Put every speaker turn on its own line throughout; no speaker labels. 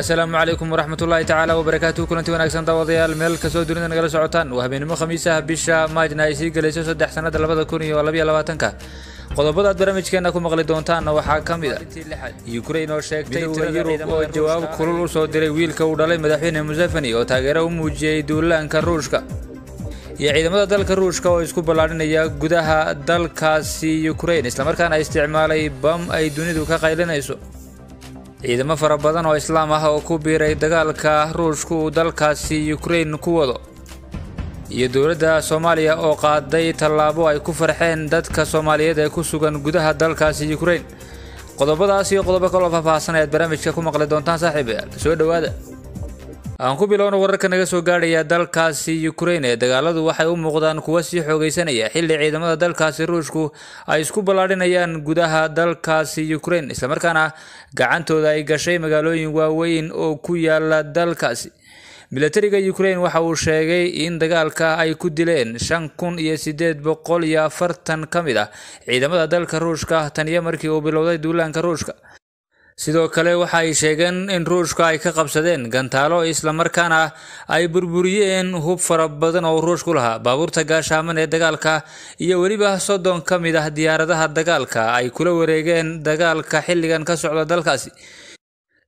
assalaamu calaykum waraxmatullaahi tacaala wabarakaatu kulanti wanaagsan daawadayaal meel kasoo dunida nagala socotaan waa habeenimo khamiisaha bisha maajna ay sii gelayso saddex sannada labada kun iyo labaiyo labaatanka qodobada aad barnaamijkeena ku maqli doontaanna waxaa ka mid a ah. yukrain oo sheegtay tirada yurub oo jawaab kulul u soo diray wiilka uu dhalay madaxweyne musefani oo taageero u muujiyey duulaanka ruushka iyo ciidamada dalka ruushka oo isku ballaadhinaya gudaha dalkaasi yukrain islamarkaana isticmaalay bam ay dunidu ka qaylinayso ciidamo fara badan oo islaam ah oo ku biiray dagaalka ruushku uu dalkaasi yukrain ku wado iyo dowladda soomaaliya oo qaaday tallaabo ay ku farxeen dadka soomaaliyeed ee ku sugan gudaha dalkaasi yukrain qodobadaas iyo qodobo kaloo faahfaahsan ayaad barnaamijka ku maqli doontaan saaxiibayaal soo dhowaada aan ku bilowno wararka naga soo gaadhaya dalkaasi ukrain ee dagaaladu waxay u muuqdaan kuwa sii xoogaysanaya xilli ciidamada dalkaasi ruushku ay isku ballaadhinayaan gudaha dalkaasi ukrain islamarkaana gacantooda ay gashay magaalooyin waaweyn oo ku yaala dalkaasi milatariga ukrain waxa uu sheegay in dagaalka ay ku dileen shan kun iyo siddeed boqol iyo afartan ka mid ah ciidamada dalka ruushka taniyo markii uu bilowday duulaanka ruushka sidoo kale waxa ay sheegeen in ruushka ay ka qabsadeen gantaalo islamarkaana ay burburiyeen hub fara badan oo ruushku lahaa baabuurta gaashaaman ee dagaalka iyo weliba soddon ka mid ah diyaaradaha dagaalka ay kula wareegeen dagaalka xilligan ka socda dalkaasi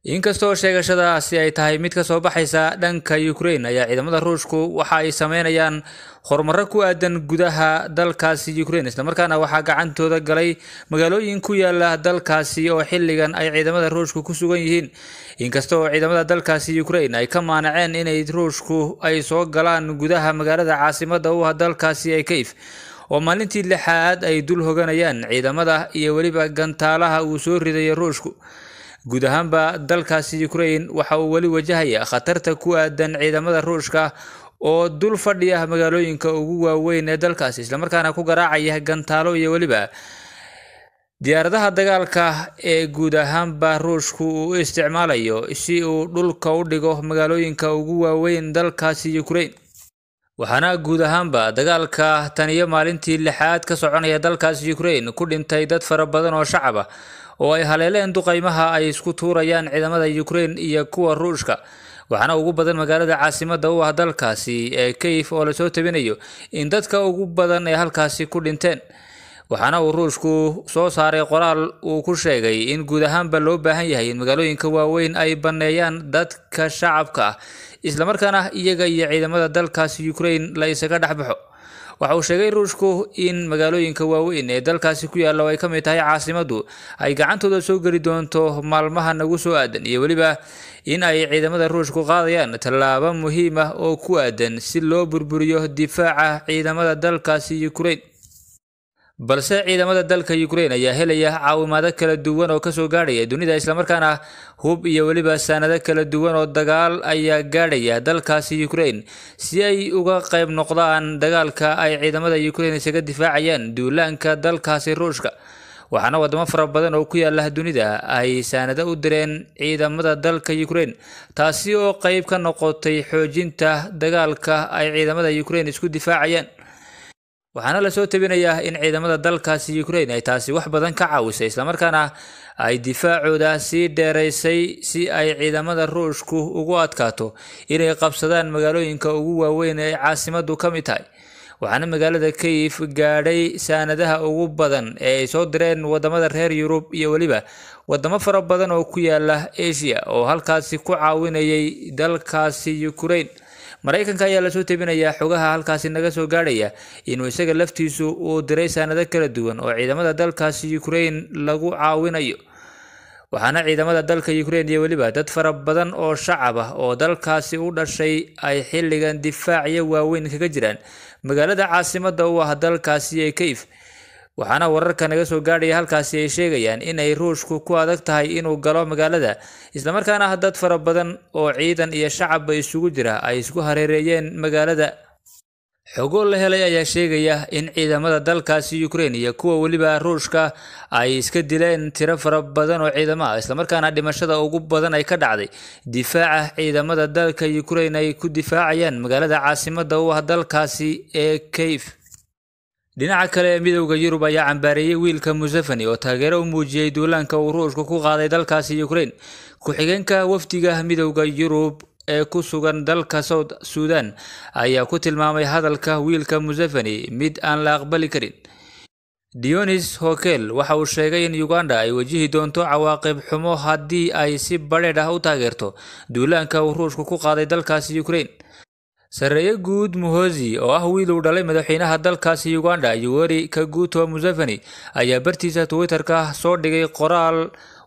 inkastoo sheegashadaasi ay tahay mid ka soo baxaysa dhanka ukrain ayaa ciidamada ruushku waxa ay sameynayaan horumaro ku aadan gudaha dalkaasi ukrain islamarkaana waxaa gacantooda galay magaalooyin ku yaala dalkaasi oo xilligan ay ciidamada ruushku ku sugan yihiin inkasta ciidamada dalkaasi ukrain ay ka maanaceen inay ruushku ay soo galaan gudaha magaalada caasimada u ah dalkaasi ee kayf oo maalintii lixaad ay dul hoganayaan ciidamada iyo weliba gantaalaha uu soo ridayo ruushku guud ahaanba dalkaasi ukrain waxa uu weli wajahaya khatarta ku aadan ciidamada ruushka oo dul fadhiya magaalooyinka ugu waaweyn ee dalkaasi islamarkaana ku garaacaya gantaalo iyo weliba diyaaradaha dagaalka ee guud ahaanba ruushku uu isticmaalayo si uu dhulka u dhigo magaalooyinka ugu waaweyn dalkaasi ukrain waxaana guud ahaanba dagaalka tan iyo maalintii lixaad ka soconaya dalkaasi ukrain ku dhintay dad fara badan oo shacaba ah, oo ay haleeleen duqaymaha ay isku tuurayaan ciidamada ukrain iyo kuwa ruushka waxaana ugu badan magaalada caasimadda u ah dalkaasi ee kayif oo lasoo tabinayo in dadka ugu badan ay halkaasi ku dhinteen waxaana uu ruushku soo saaray qoraal uu ku sheegay in guud ahaanba loo baahan yahay in magaalooyinka waaweyn ay banneeyaan dadka shacabka ah islamarkaana iyaga iyo ciidamada dalkaasi ukrain la isaga dhexbaxo waxa uu sheegay ruushku in magaalooyinka waaweyn ee dalkaasi ku yaalla oo ay ka mid tahay caasimadu ay gacantooda soo geli doonto maalmaha nagu soo aadan iyo weliba in ay ciidamada ruushku qaadayaan tallaabo muhiim ah oo ku aadan si loo burburiyo difaaca ciidamada dalkaasi ukrain balse ciidamada dalka Ukraine ayaa helaya caawimaado kala duwan oo kasoo gaadhaya dunida islamarkaana hub iyo weliba saanado kala duwan oo dagaal ayaa gaadhaya dalkaasi Ukraine si ay uga qayb noqdaan dagaalka ay ciidamada Ukraine isaga difaacayaan duulaanka dalkaasi Ruushka waxaana waddamo fara badan oo ku yaalla dunida ay saanado u direen ciidamada dalka Ukraine taasi oo qayb ka noqotay xoojinta dagaalka ay ciidamada Ukraine isku difaacayaan waxaana la soo tebinayaa in ciidamada dalkaasi ukraine ay taasi wax badan ka caawisay islamarkaana ay difaacooda sii dheeraysay si ay ciidamada ruushku ugu adkaato inay qabsadaan magaalooyinka ugu waaweyn ee caasimadu ka mid tahay waxaana magaalada kayif gaadhay saanadaha ugu badan ee ay soo direen waddamada reer yurub iyo weliba waddamo fara badan oo ku yaala asia oo halkaasi ku caawinayay dalkaasi ukraine maraykanka ayaa lasoo tebinayaa xogaha halkaasi naga soo gaadhaya inuu isaga laftiisu uu diray saanado kala duwan oo ciidamada dalkaasi ukrain lagu caawinayo waxaana ciidamada dalka ukrain iyo weliba dad fara badan oo shacab ah oo dalkaasi u dhashay ay xilligan difaaciyo waaweyn kaga jiraan magaalada caasimadda u ah dalkaasi ee kayf waxaana wararka naga soo gaadhaya halkaasi ay sheegayaan inay ruushku ku adag tahay inuu galo magaalada islamarkaana dad fara badan oo ciidan iyo shacabba isugu jira ay isku hareereeyeen magaalada xogoo la helay ayaa sheegaya in ciidamada dalkaasi ukrein iyo kuwa weliba ruushka ay iska dileen tiro fara badan oo ciidama ah islamarkaana dhimashada ugu badan ay ka dhacday difaaca ciidamada dalka ukrein ay ku difaacayaan magaalada caasimada u ah dalkaasi ee kayf dhinaca kale ee midowda yurub ayaa cambaareeyey wiilka museveni oo taageero u muujiyey duulaanka uu ruushka ku qaaday dalkaasi ukraine ku-xigeenka wafdiga midowda yurub ee ku sugan dalka soud suudan ayaa ku tilmaamay hadalka wiilka musefani mid aan la aqbali karin dionis hokel waxa uu sheegay in uganda ay wajihi doonto cawaaqib xumo haddii ay si badheedh ah u taageerto duulaanka uu ruushka ku qaaday dalkaasi ukraine sarreeye guud muhozi oo ah wiil uu dhalay madaxweynaha dalkaasi uganda yoweri kaguto museveni ayaa bartiisa twitterka soo dhigay qoraal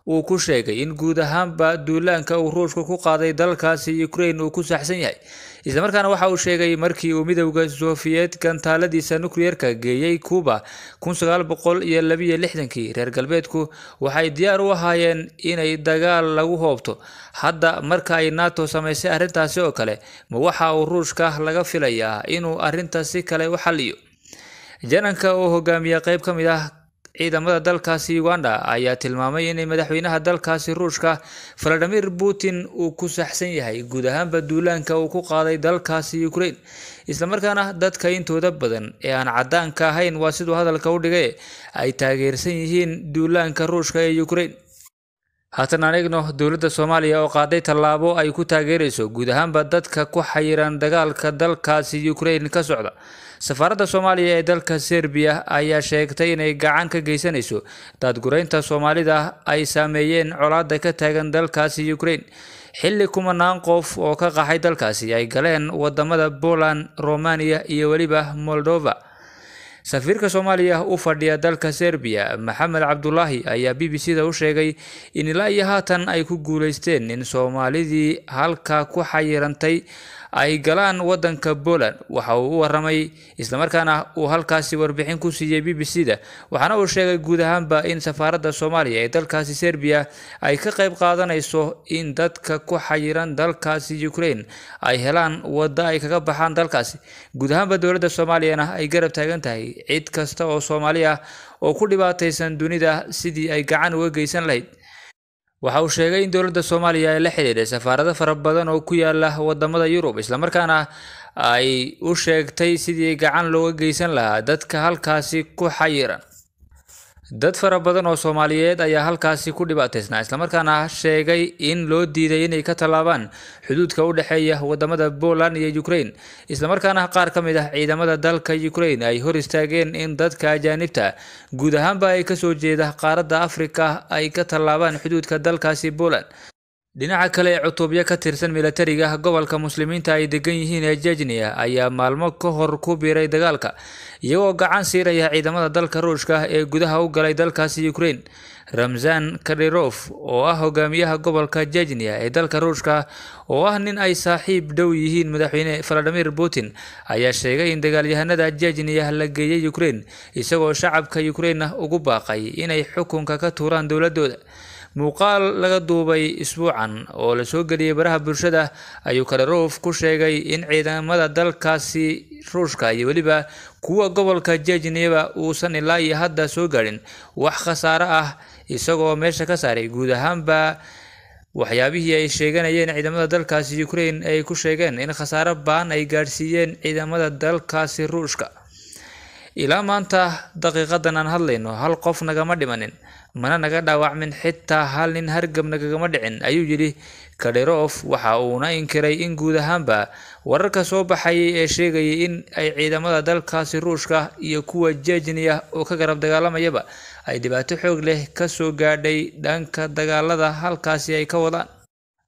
uu ku sheegay in guud ahaanba duulaanka uu ruushka ku qaaday dalkaasi ukrain uu ku saxsan yahay islamarkaana waxa uu sheegay markii uu midowda sofiyeed gantaaladiisa nukliyeerka geeyey cuba kii reer galbeedku waxay diyaar u ahaayeen inay dagaal lagu hoobto hadda marka ay nato samaysay arrintaasi oo kale ma waxa uu ruushka laga filayaa inuu arrinta si kale u xaliyo jananka oo hogaamiya qayb ka mid ah ciidamada dalkaasi uganda ayaa tilmaamay inay madaxweynaha dalkaasi ruushka valadimir putin uu ku saxsan yahay guud ahaanba duulaanka uu ku qaaday dalkaasi ukrain islamarkaana dadka intooda badan ee aan caddaanka ahayn waa siduu hadalka u dhigay ay taageersan yihiin duulaanka ruushka ee ukraine haatan aan dowladda soomaaliya oo qaaday tallaabo ay ku taageerayso guud ahaanba dadka ku xayiran dagaalka dalkaasi ukrain ka socda safaaradda soomaaliya ee dalka serbiya ayaa sheegtay inay gacan ka geysanayso daadguraynta soomaalida ay saameeyeen colaadda ka taagan dalkaasi ukrain xilli kumanaan qof oo ka qaxay dalkaasi ay galeen wadamada poland romania iyo weliba moldova safiirka soomaaliya u fadhiya dalka serbiya maxamed cabdulaahi ayaa b b c da u sheegay in ilaa iyo haatan ay ku guuleysteen in soomaalidii halka ku xayirantay ay galaan wadanka poland waxa uu u waramay islamarkaana uu halkaasi warbixin ku siiyey b b c da waxaana uu sheegay guud ahaanba in safaaradda soomaaliya ee dalkaasi serbiya ay ka qayb qaadanayso in dadka ku xayiran dalkaasi ukrain ay helaan waddo ay kaga baxaan dalkaasi guud ahaanba dowladda soomaaliyana ay garab taagan tahay cid kasta oo soomaali ah oo ku dhibaataysan dunida sidii ay gacan uga geysan lahayd waxa uu sheegay in dowladda soomaaliya ay la xidhiidhay safaarado fara badan oo ku yaalla wadamada yurub islamarkaana ay u sheegtay sidii gacan looga geysan lahaa dadka halkaasi ku xayiran dad fara badan oo soomaaliyeed ayaa halkaasi ku dhibaataysnaa islamarkaana sheegay in loo diiday inay ka tallaabaan xuduudka u dhexeeya wadamada poland iyo ukraine islamarkaana qaar ka mid ah ciidamada dalka ukraine ay hor istaageen in dadka ajaanibta guud ahaanba ay kasoo jeeda qaaradda afrika ay ka tallaabaan xuduudka dalkaasi boland dhinaca kale ee cutuubyo ka tirsan milatariga gobolka muslimiinta ay degan yihiin ee jejniya ayaa maalmo ka hor ku biiray dagaalka iyagoo gacan siiraya ciidamada dalka ruushka ee gudaha u galay dalkaasi ukraine ramzan kadirof oo ah hogaamiyaha gobolka jejniya ee dalka ruushka oo ah nin ay saaxiib dhow yihiin madaxweyne valadimir putin ayaa sheegay in dagaalyahanada jejniya la geeyay ukrein isagoo shacabka ukraine ugu baaqay inay xukunka ka tuuraan dowladooda muuqaal laga duubay isbuucan oo lasoo geliyey baraha bulshada ayuu kalaroof ku sheegay in ciidamada dalkaasi ruushka iyo weliba kuwa gobolka jejneva uusan ilaa iyo hadda soo gaadhin wax khasaare ah isagoo meesha ka saaray guud ahaanba waxyaabihii ay sheeganayeen ciidamada dalkaasi ukraine ay ku sheegeen in khasaare baan ay gaadhsiiyeen ciidamada dalkaasi ruushka ilaa maanta daqiiqadan aan hadlayno hal qof nagama dhimanin mana naga dhaawacmin xitaa hal nin hargab nagagama dhicin ayuu yidhi kadhirof waxa uuna inkiray in guud ahaanba wararka soo baxayay ee sheegayay in ay ciidamada dalkaasi ruushka iyo kuwa jejniya oo ka garab dagaalamayaba ay dhibaato xoog leh ka soo gaadhay dhanka dagaalada halkaasi ay ka wadaan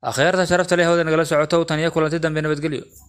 akhyaarta sharafta leh hawda nagala socoto taniya kulanti dambe nabadgelyo